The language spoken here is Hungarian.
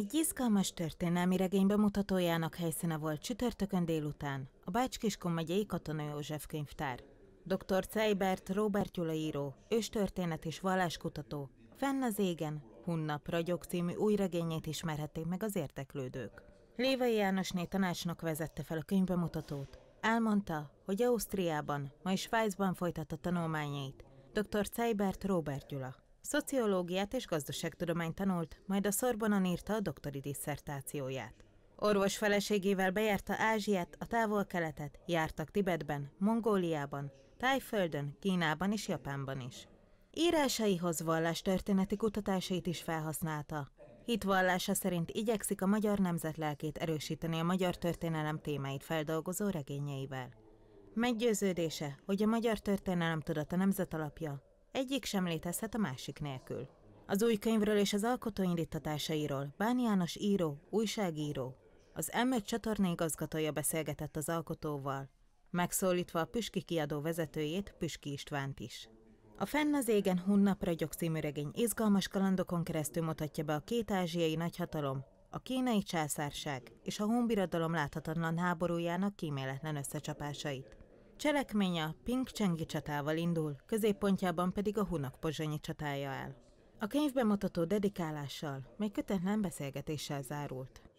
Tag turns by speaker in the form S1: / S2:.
S1: Egy izgalmas történelmi regény bemutatójának helyszíne volt csütörtökön délután a Bács-Kiskun megyei Katona József könyvtár. Dr. Ceibert Robert Gyula író, őstörténet és valláskutató, Fenn az égen, Hunnap Ragyog című új regényét ismerhették meg az érteklődők. Lévai Jánosné tanácsnok vezette fel a könyvbemutatót. Elmondta, hogy Ausztriában, ma is Svájcban folytatta tanulmányait. Dr. Ceibert Robert Gyula. Szociológiát és gazdaságtudományt tanult, majd a Szorbonon írta a doktori disszertációját. Orvos feleségével bejárta Ázsiát, a távol-keletet, jártak Tibetben, Mongóliában, Tájföldön, Kínában és Japánban is. Írásaihoz vallástörténeti kutatásait is felhasználta. Hitvallása szerint igyekszik a magyar nemzet lelkét erősíteni a magyar történelem témáit feldolgozó regényeivel. Meggyőződése, hogy a magyar történelem tudata nemzet alapja, egyik sem létezhet a másik nélkül. Az új könyvről és az alkotóindítatásairól Bán János író, újságíró, az M1 csatorna igazgatója beszélgetett az alkotóval, megszólítva a Püski kiadó vezetőjét, Püski Istvánt is. A Fenn az égen hunnapra című regény izgalmas kalandokon keresztül mutatja be a két ázsiai nagyhatalom, a kínai császárság és a honbirodalom láthatatlan háborújának kíméletlen összecsapásait. Cselekménye a Pink Csengi csatával indul, középpontjában pedig a Hunak pozsonyi csatája áll. A könyv bemutató dedikálással, még kötetlen beszélgetéssel zárult.